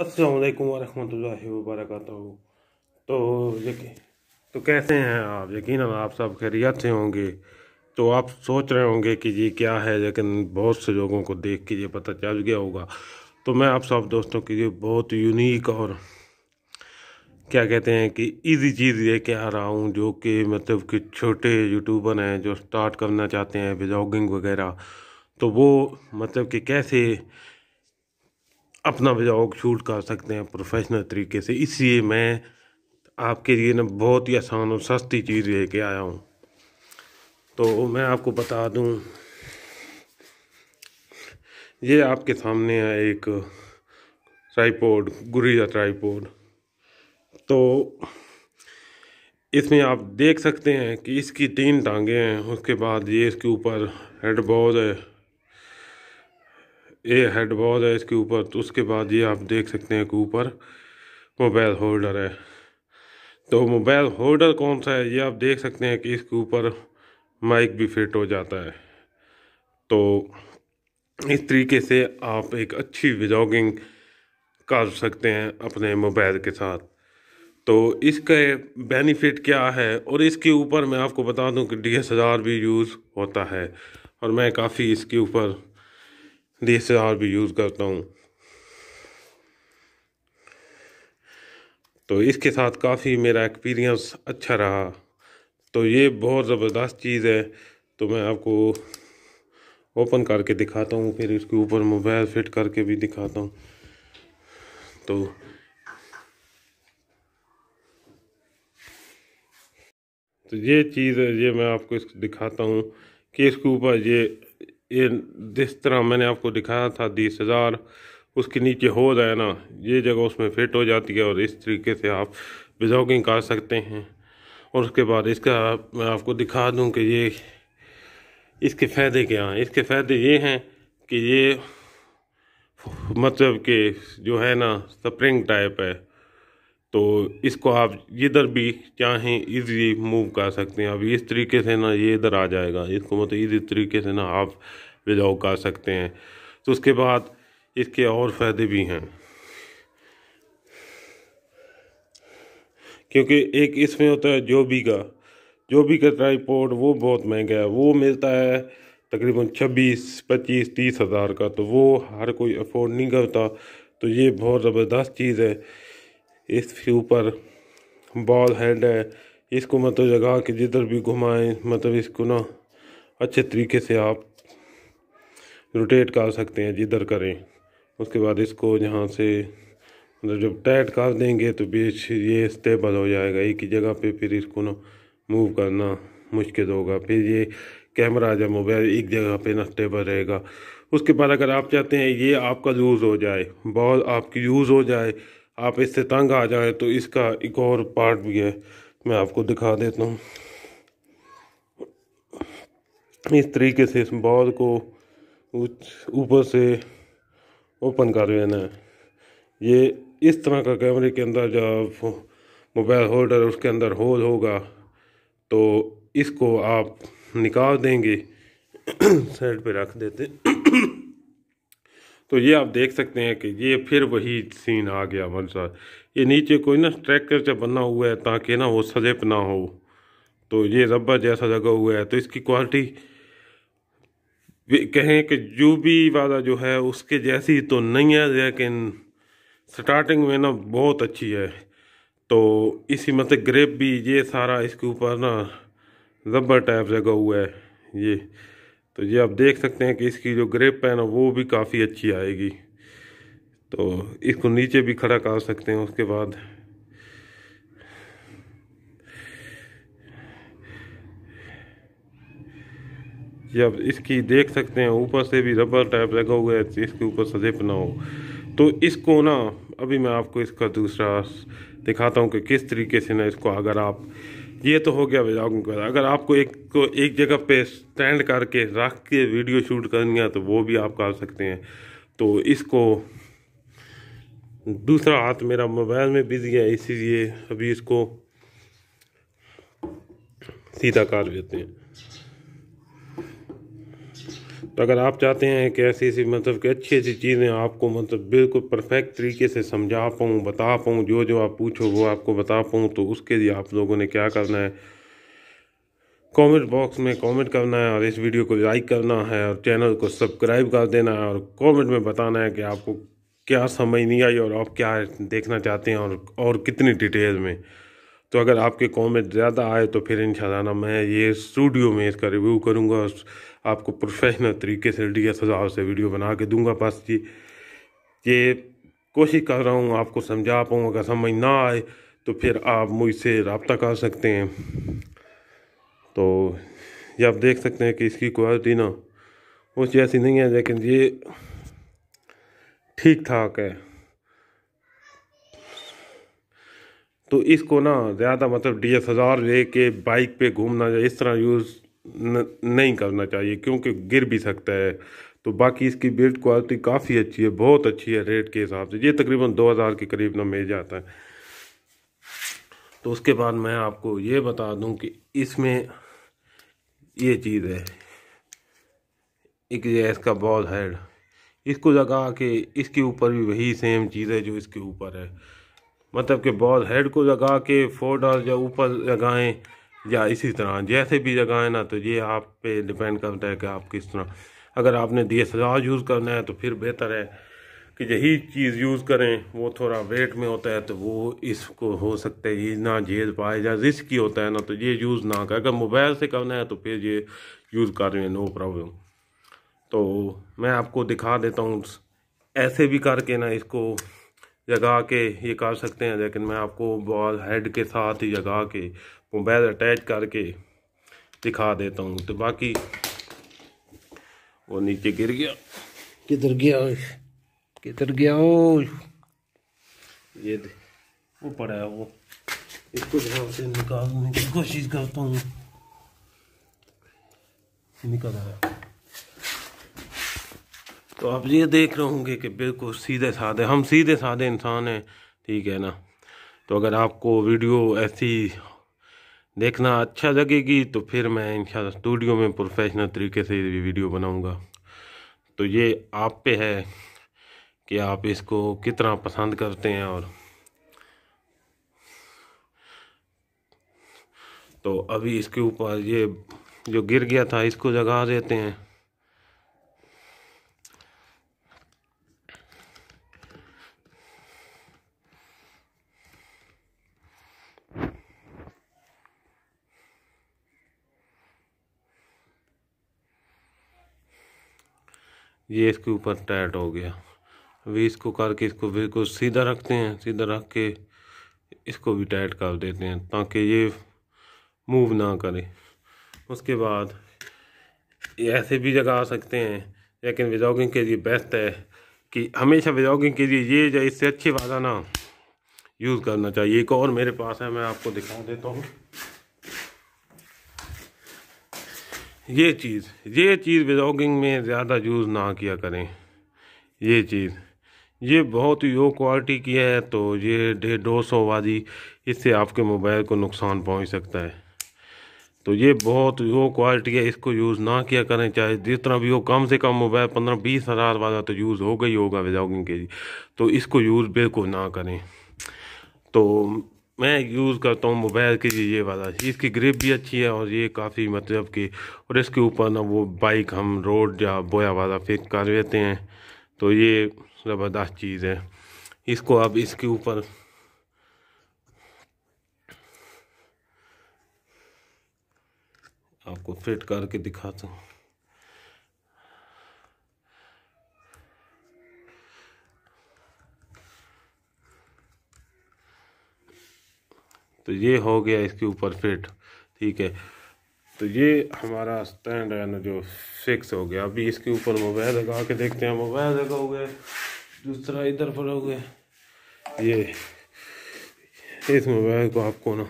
असलकम वरहमल वर्क तो तो कैसे हैं आप यकीन आप सब खैरियत से होंगे तो आप सोच रहे होंगे कि ये क्या है लेकिन बहुत से लोगों को देख के ये पता चल गया होगा तो मैं आप सब दोस्तों के लिए बहुत यूनिक और क्या कहते हैं कि इजी चीज़ लेके आ रहा हूँ जो कि मतलब कि छोटे यूट्यूबर हैं जो स्टार्ट करना चाहते हैं ब्लॉगिंग वगैरह तो वो मतलब कि कैसे अपना ब्लॉग शूट कर सकते हैं प्रोफेशनल तरीके से इसलिए मैं आपके लिए ना बहुत ही आसान और सस्ती चीज़ ले कर आया हूँ तो मैं आपको बता दूँ ये आपके सामने है एक ट्राईपोड गुरिया ट्राईपोड तो इसमें आप देख सकते हैं कि इसकी तीन टांगे हैं उसके बाद ये इसके ऊपर बॉल है ये हेड बॉल है इसके ऊपर तो उसके बाद ये आप देख सकते हैं कि ऊपर मोबाइल होल्डर है तो मोबाइल होल्डर कौन सा है ये आप देख सकते हैं कि इसके ऊपर माइक भी फिट हो जाता है तो इस तरीके से आप एक अच्छी विजॉगिंग कर सकते हैं अपने मोबाइल के साथ तो इसके बेनिफिट क्या है और इसके ऊपर मैं आपको बता दूं कि डी एस भी यूज़ होता है और मैं काफ़ी इसके ऊपर डी एस एल आर भी यूज़ करता हूँ तो इसके साथ काफ़ी मेरा एक्सपीरियंस अच्छा रहा तो ये बहुत ज़बरदस्त चीज़ है तो मैं आपको ओपन करके दिखाता हूँ फिर इसके ऊपर मोबाइल फिट करके भी दिखाता हूँ तो तो ये चीज़ है ये मैं आपको इसको दिखाता हूँ कि इसके ऊपर ये ये जिस तरह मैंने आपको दिखाया था बीस हज़ार उसके नीचे हो जाए ना ये जगह उसमें फिट हो जाती है और इस तरीके से आप बिजॉगिंग कर सकते हैं और उसके बाद इसका मैं आपको दिखा दूं कि ये इसके फ़ायदे क्या हैं इसके फ़ायदे ये हैं कि ये मतलब कि जो है ना स्प्रिंग टाइप है तो इसको आप इधर भी चाहें इजीली मूव कर सकते हैं अब इस तरीके से ना ये इधर आ जाएगा इसको मतलब इज़ी तरीके से ना आप विदाउ कर सकते हैं तो उसके बाद इसके और फ़ायदे भी हैं क्योंकि एक इसमें होता है जो भी का जो भी का ट्राईपोर्ट वो बहुत महंगा है वो मिलता है तकरीबन छब्बीस पच्चीस तीस हज़ार का तो वो हर कोई अफोर्ड नहीं करता तो ये बहुत ज़बरदस्त चीज़ है इसके ऊपर बॉल हैंड है इसको मतलब जगह के जिधर भी घुमाएं मतलब इसको ना अच्छे तरीके से आप रोटेट कर सकते हैं जिधर करें उसके बाद इसको यहाँ से मतलब जब टाइट कर देंगे तो बीच ये स्टेबल हो जाएगा एक ही जगह पे फिर इसको ना मूव करना मुश्किल होगा फिर ये कैमरा जब मोबाइल एक जगह पे ना स्टेबल रहेगा उसके बाद अगर आप चाहते हैं ये आपका यूज़ हो जाए बॉल आपकी यूज़ हो जाए आप इससे तंग आ जाए तो इसका एक और पार्ट भी है मैं आपको दिखा देता हूँ इस तरीके से इस बॉल को ऊपर से ओपन कर देना है ये इस तरह का कैमरे के अंदर जब मोबाइल होल्डर उसके अंदर होल होगा तो इसको आप निकाल देंगे साइड पे रख देते तो ये आप देख सकते हैं कि ये फिर वही सीन आ गया हमारे साथ ये नीचे कोई ना ट्रैक्टर से बना हुआ है ताकि ना वो सजेप ना हो तो ये रबर जैसा लगा हुआ है तो इसकी क्वालिटी कहें कि जूबी वाला जो है उसके जैसी तो नहीं है लेकिन स्टार्टिंग में ना बहुत अच्छी है तो इसी मत ग्रेप भी ये सारा इसके ऊपर ना रबर टाइप लगा हुआ है ये तो ये आप देख सकते हैं कि इसकी जो ग्रेप है ना वो भी काफ़ी अच्छी आएगी तो इसको नीचे भी खड़ा कर सकते हैं उसके बाद ये आप इसकी देख सकते हैं ऊपर से भी रबर टाइप लगा हुआ है इसके ऊपर सजेप ना हो तो इसको ना अभी मैं आपको इसका दूसरा दिखाता हूँ कि किस तरीके से ना इसको अगर आप ये तो हो गया व्लॉगिंग का अगर आपको एक को एक जगह पे स्टैंड करके रख के वीडियो शूट करनी है तो वो भी आप कर सकते हैं तो इसको दूसरा हाथ मेरा मोबाइल में बिजी है इसीलिए अभी इसको सीधा कर लेते हैं तो अगर आप चाहते हैं कि ऐसी ऐसी मतलब कि अच्छी अच्छी चीज़ें आपको मतलब बिल्कुल परफेक्ट तरीके से समझा पाऊँ बता पाऊँ जो जो आप पूछो वो आपको बता पाऊँ तो उसके लिए आप लोगों ने क्या करना है कमेंट बॉक्स में कमेंट करना है और इस वीडियो को लाइक करना है और चैनल को सब्सक्राइब कर देना है और कमेंट में बताना है कि आपको क्या समझ नहीं आई और आप क्या देखना चाहते हैं और और कितनी डिटेल में तो अगर आपके कॉमेंट ज़्यादा आए तो फिर इन मैं ये स्टूडियो में इसका रिव्यू करूँगा और आपको प्रोफेशनल तरीके से डी एस से वीडियो बना के दूँगा बस जी ये कोशिश कर रहा हूँ आपको समझा पाऊँ अगर समझ ना आए तो फिर आप मुझसे रबता कर सकते हैं तो ये आप देख सकते हैं कि इसकी क्वालिटी ना उस जैसी नहीं है लेकिन ये ठीक ठाक है तो इसको ना ज़्यादा मतलब डी एस हज़ार ले के बाइक पे घूमना इस तरह यूज़ नहीं करना चाहिए क्योंकि गिर भी सकता है तो बाकी इसकी बिल्ड क्वालिटी काफ़ी अच्छी है बहुत अच्छी है रेट के हिसाब से ये तकरीबन 2000 के करीब ना मिल जाता है तो उसके बाद मैं आपको ये बता दूं कि इसमें ये चीज़ है एक ये इसका बॉल हेड इसको लगा के इसके ऊपर भी वही सेम चीज़ है जो इसके ऊपर है मतलब कि बॉल हेड को लगा के फोर डॉल या ऊपर लगाएं या इसी तरह जैसे भी लगाएं ना तो ये आप पे डिपेंड करता है कि आप किस तरह अगर आपने डी एस यूज़ करना है तो फिर बेहतर है कि यही चीज़ यूज़ करें वो थोड़ा वेट में होता है तो वो इसको हो सकता है ये ना झेल पाए या रिस्क ही होता है ना तो ये यूज़ ना करें अगर मोबाइल से करना है तो फिर ये यूज़ कर रहे हैं नो प्रॉब्लम तो मैं आपको दिखा देता हूँ ऐसे भी करके ना इसको जगा के ये कर सकते हैं लेकिन मैं आपको बॉल हेड के साथ ही जगा के मोबाइल अटैच करके दिखा देता हूँ तो बाकी वो नीचे गिर गया किधर गया किधर गया हो ये वो पड़ा है वो इसको यहाँ से निकालने की कोशिश करता हूँ निकल आया तो आप ये देख रहे होंगे कि बिल्कुल सीधे साधे हम सीधे साधे इंसान हैं ठीक है ना तो अगर आपको वीडियो ऐसी देखना अच्छा लगेगी तो फिर मैं इन स्टूडियो में प्रोफेशनल तरीके से भी वीडियो बनाऊँगा तो ये आप पे है कि आप इसको कितना पसंद करते हैं और तो अभी इसके ऊपर ये जो गिर गया था इसको जगा देते हैं ये इसके ऊपर टाइट हो गया अभी इसको करके इसको बिल्कुल सीधा रखते हैं सीधा रख के इसको भी टाइट कर देते हैं ताकि ये मूव ना करे उसके बाद ये ऐसे भी जगह आ सकते हैं लेकिन विजॉगिंग के लिए बेस्ट है कि हमेशा विजॉगिंग के लिए ये इससे अच्छी वादा ना यूज़ करना चाहिए एक और मेरे पास है मैं आपको दिखा देता हूँ ये चीज़ ये चीज़ ब्लॉगिंग में ज़्यादा यूज़ ना किया करें ये चीज़ ये बहुत ही लो क्वालिटी की है तो ये डेढ़ दो सौ वाली इससे आपके मोबाइल को नुकसान पहुंच सकता है तो ये बहुत लो क्वालिटी है इसको यूज़ ना किया करें चाहे जिस तरह भी हो कम से कम मोबाइल पंद्रह बीस हज़ार वाला तो यूज़ हो गई होगा ब्लॉगिंग के लिए तो इसको यूज़ बिल्कुल ना करें तो मैं यूज़ करता हूँ मोबाइल की ये वाला इसकी ग्रिप भी अच्छी है और ये काफ़ी मतलब कि और इसके ऊपर ना वो बाइक हम रोड या बोया वाला फेंक कर लेते हैं तो ये ज़बरदस्त चीज़ है इसको अब इसके ऊपर आपको फिट करके दिखाता हूँ तो ये हो गया इसके ऊपर फिट ठीक है तो ये हमारा स्टैंड है ना जो फिक्स हो गया अभी इसके ऊपर मोबाइल लगा के देखते हैं मोबाइल लगा हो गया दूसरा इधर पर हो गया ये इस मोबाइल को आपको ना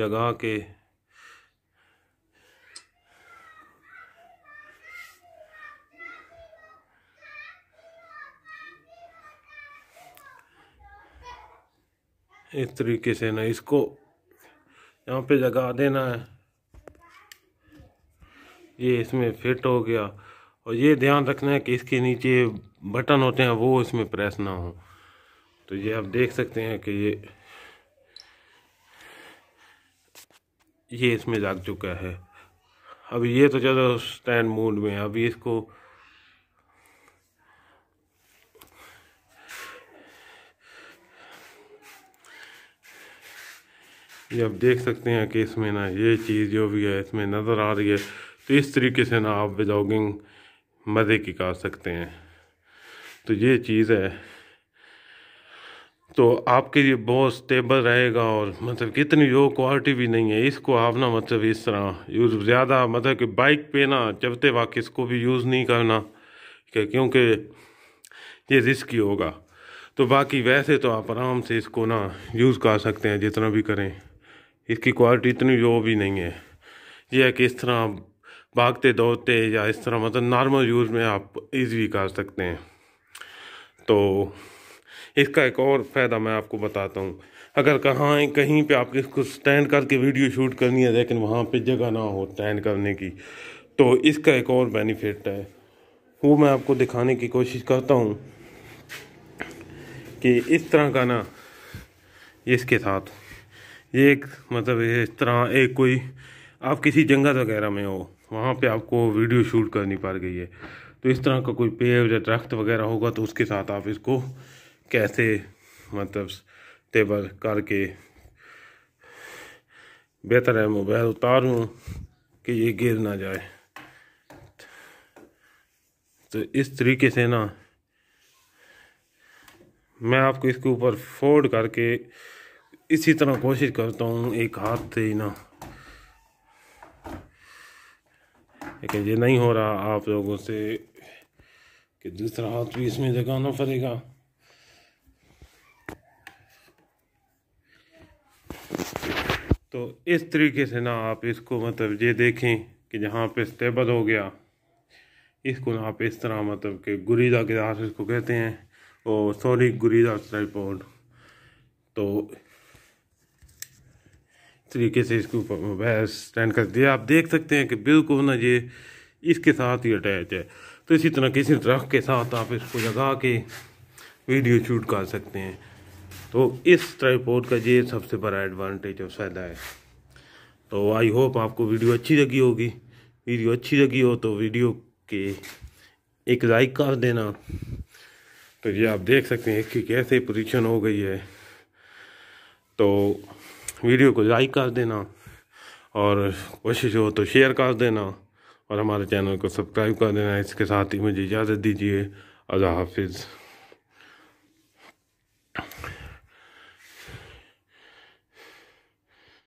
लगा के इस तरीके से ना इसको यहाँ पे जगा देना है ये इसमें फिट हो गया और ये ध्यान रखना है कि इसके नीचे बटन होते हैं वो इसमें प्रेस ना हो तो ये आप देख सकते हैं कि ये ये इसमें जाग चुका है अब ये तो चलो स्टैंड मूड में अभी इसको ये आप देख सकते हैं कि इसमें ना ये चीज़ जो भी है इसमें नज़र आ रही है तो इस तरीके से ना आप ब्लॉगिंग मज़े की कर सकते हैं तो ये चीज़ है तो आपके लिए बहुत स्टेबल रहेगा और मतलब कितनी लो क्वालिटी भी नहीं है इसको आप ना मतलब इस तरह यूज़ ज़्यादा मतलब कि बाइक पे ना चलते वक्त इसको भी यूज़ नहीं करना क्योंकि ये रिस्की होगा तो बाकी वैसे तो आप आराम से इसको ना यूज़ कर सकते हैं जितना भी करें इसकी क्वालिटी इतनी जो भी नहीं है यह है कि इस तरह आप भागते दौड़ते या इस तरह मतलब नॉर्मल यूज़ में आप इजी कर सकते हैं तो इसका एक और फ़ायदा मैं आपको बताता हूँ अगर कहाँ कहीं पे आपके इसको स्टैंड करके वीडियो शूट करनी है लेकिन वहाँ पे जगह ना हो स्टैंड करने की तो इसका एक और बेनिफिट है वो मैं आपको दिखाने की कोशिश करता हूँ कि इस तरह का ना इसके साथ ये एक मतलब इस तरह एक कोई आप किसी जंगल वगैरह में हो वहाँ पे आपको वीडियो शूट करनी पड़ गई है तो इस तरह का कोई पेड़ या दरख्त वगैरह होगा तो उसके साथ आप इसको कैसे मतलब टेबल करके बेहतर है मोबाइल उतारूँ कि ये गिर ना जाए तो इस तरीके से ना मैं आपको इसके ऊपर फोल्ड करके इसी तरह कोशिश करता हूँ एक हाथ से ही ना लेकिन ये नहीं हो रहा आप लोगों से कि दूसरा हाथ भी इसमें जगाना पड़ेगा तो इस तरीके से ना आप इसको मतलब ये देखें कि जहाँ पे स्टेबल हो गया इसको ना आप इस तरह मतलब कि गुरीदा के हाथ इसको कहते हैं और सॉरी गुरीदा ट्राईपोर्ड तो तरीके से इसको बहस स्टैंड कर दिया आप देख सकते हैं कि बिल्कुल ना ये इसके साथ ही अटैच है तो इसी तरह किसी दरख्त के साथ आप इसको लगा के वीडियो शूट कर सकते हैं तो इस ट्राईपोर्ट का ये सबसे बड़ा एडवांटेज और फायदा है तो आई होप आपको वीडियो अच्छी लगी होगी वीडियो अच्छी लगी हो तो वीडियो के एक लाइक कर देना तो ये आप देख सकते हैं कि कैसे पोजीशन हो गई है तो वीडियो को लाइक कर देना और कोशिश हो तो शेयर कर देना और हमारे चैनल को सब्सक्राइब कर देना इसके साथ ही मुझे इजाज़त दीजिए अल्लाह हाफिज़